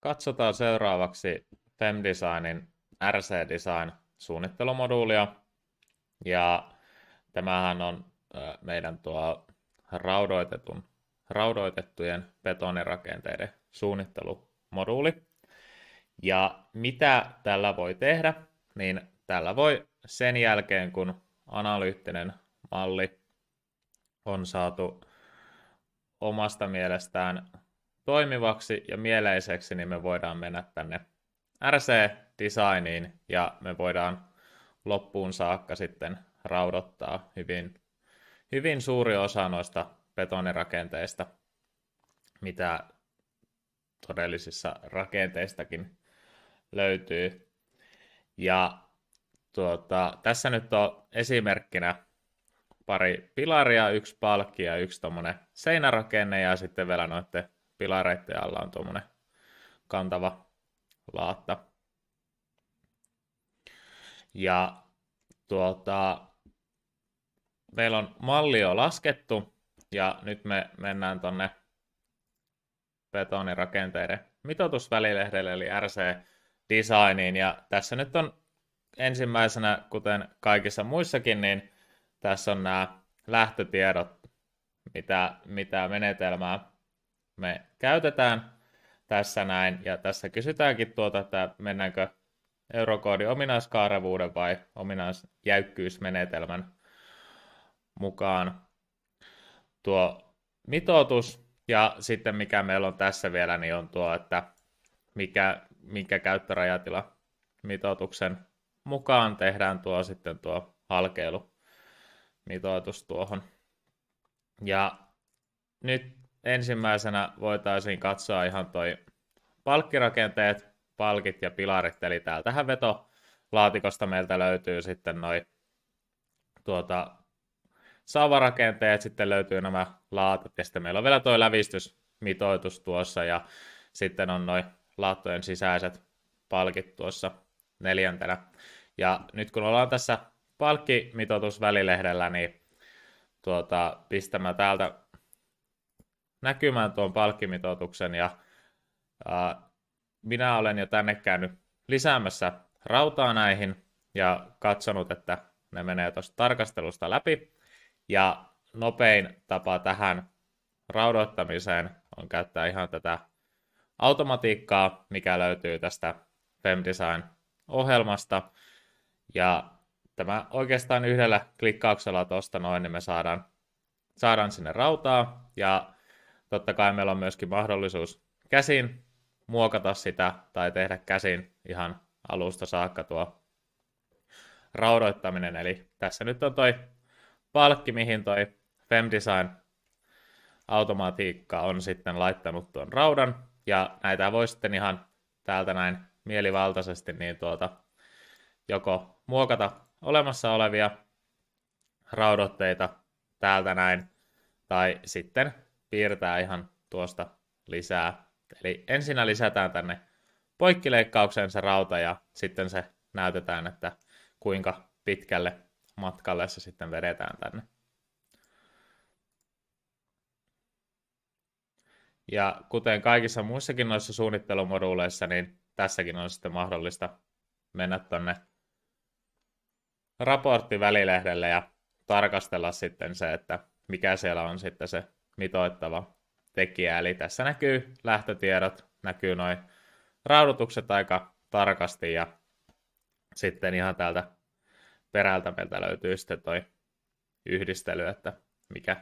Katsotaan seuraavaksi FemDesignin RC Design suunnittelumoduulia. Ja tämähän on meidän tuo raudoitetun, raudoitettujen betonirakenteiden suunnittelumoduuli. Ja mitä tällä voi tehdä, niin tällä voi sen jälkeen, kun analyyttinen malli on saatu omasta mielestään toimivaksi ja mieleiseksi, niin me voidaan mennä tänne RC-designiin ja me voidaan loppuun saakka sitten raudottaa hyvin, hyvin suuri osa noista betonirakenteista, mitä todellisissa rakenteistakin löytyy. Ja tuota, tässä nyt on esimerkkinä pari pilaria, yksi palkki ja yksi tuommoinen seinärakenne ja sitten vielä noiden pilareiden alla on tuommoinen kantava laatta. Ja tuota, meillä on malli jo laskettu ja nyt me mennään tuonne betonirakenteiden mitoitusvälilehdelle eli RC Designiin ja tässä nyt on ensimmäisenä, kuten kaikissa muissakin, niin tässä on nämä lähtötiedot, mitä, mitä menetelmää me käytetään tässä näin. Ja tässä kysytäänkin tuota, että mennäänkö eurokoodin ominaiskaarevuuden vai ominaisjäykkyysmenetelmän mukaan tuo mitoitus. Ja sitten mikä meillä on tässä vielä, niin on tuo, että mikä, mikä käyttörajatila mitoituksen mukaan tehdään tuo sitten tuo halkeilu mitoitus tuohon. Ja nyt ensimmäisenä voitaisiin katsoa ihan toi palkkirakenteet, palkit ja pilarit, eli täältähän veto laatikosta meiltä löytyy sitten noi tuota, saavarakenteet, sitten löytyy nämä laatat ja sitten meillä on vielä toi lävistysmitoitus tuossa ja sitten on noi laattojen sisäiset palkit tuossa neljäntenä. Ja nyt kun ollaan tässä palkkimitoitusvälilehdellä, niin tuota, pistämme täältä näkymään tuon palkkimitoituksen ja ää, minä olen jo tänne käynyt lisäämässä rautaa näihin ja katsonut, että ne menee tuosta tarkastelusta läpi. Ja nopein tapa tähän raudoittamiseen on käyttää ihan tätä automatiikkaa, mikä löytyy tästä FemDesign-ohjelmasta. Ja tämä oikeastaan yhdellä klikkauksella tuosta noin, niin me saadaan, saadaan sinne rautaa. Ja totta kai meillä on myöskin mahdollisuus käsin muokata sitä tai tehdä käsin ihan alusta saakka tuo raudoittaminen. Eli tässä nyt on toi palkki, mihin toi Femdesign automatiikka on sitten laittanut tuon raudan. Ja näitä voi sitten ihan täältä näin mielivaltaisesti niin tuota, joko muokata olemassa olevia raudotteita täältä näin, tai sitten piirtää ihan tuosta lisää. Eli ensinnä lisätään tänne poikkileikkaukseen se rauta ja sitten se näytetään, että kuinka pitkälle matkalle se sitten vedetään tänne. Ja kuten kaikissa muissakin noissa suunnittelumoduuleissa, niin tässäkin on sitten mahdollista mennä tuonne raporttivälilehdelle ja tarkastella sitten se, että mikä siellä on sitten se mitoittava tekijä. Eli tässä näkyy lähtötiedot, näkyy noin raudutukset aika tarkasti ja sitten ihan täältä perältä meiltä löytyy sitten toi yhdistely, että mikä,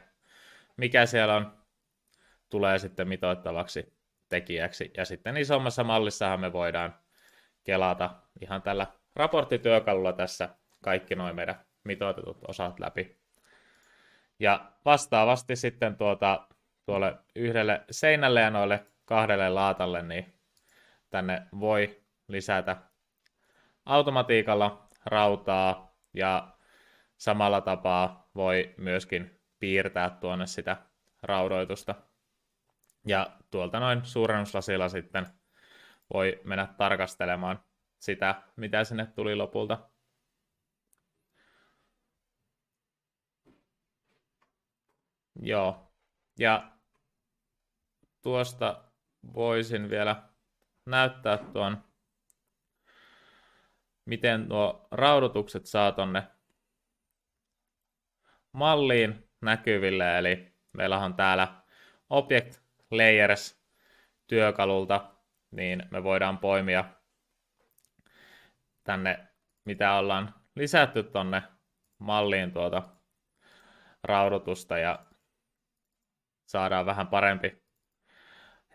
mikä siellä on, tulee sitten mitoittavaksi tekijäksi. Ja sitten isommassa mallissahan me voidaan kelata ihan tällä raporttityökalulla tässä kaikki noin meidän mitoitetut osat läpi. Ja vastaavasti sitten tuota, tuolle yhdelle seinälle ja noille kahdelle laatalle, niin tänne voi lisätä automatiikalla rautaa ja samalla tapaa voi myöskin piirtää tuonne sitä raudoitusta. Ja tuolta noin suurennuslasilla sitten voi mennä tarkastelemaan sitä, mitä sinne tuli lopulta Joo. Ja tuosta voisin vielä näyttää tuon, miten nuo raudotukset saa tonne malliin näkyville. Eli meillä on täällä Object Layers työkalulta, niin me voidaan poimia tänne, mitä ollaan lisätty tonne malliin tuota raudotusta ja saadaan vähän parempi,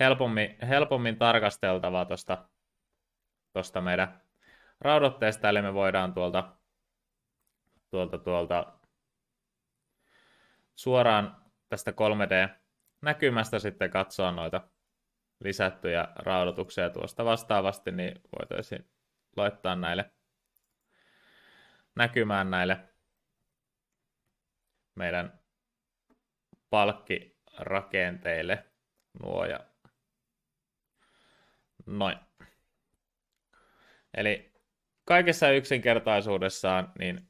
helpommin, helpommin tarkasteltavaa tuosta tosta meidän raudotteesta, eli me voidaan tuolta, tuolta, tuolta suoraan tästä 3D-näkymästä sitten katsoa noita lisättyjä raudotuksia tuosta vastaavasti, niin voitaisiin laittaa näille näkymään näille meidän palkki rakenteille nuo ja noin. Eli kaikessa yksinkertaisuudessaan niin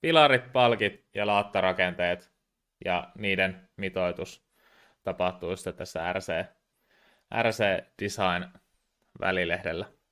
pilarit, palkit ja laattarakenteet ja niiden mitoitus tapahtuu sitten tässä RC, RC Design välilehdellä.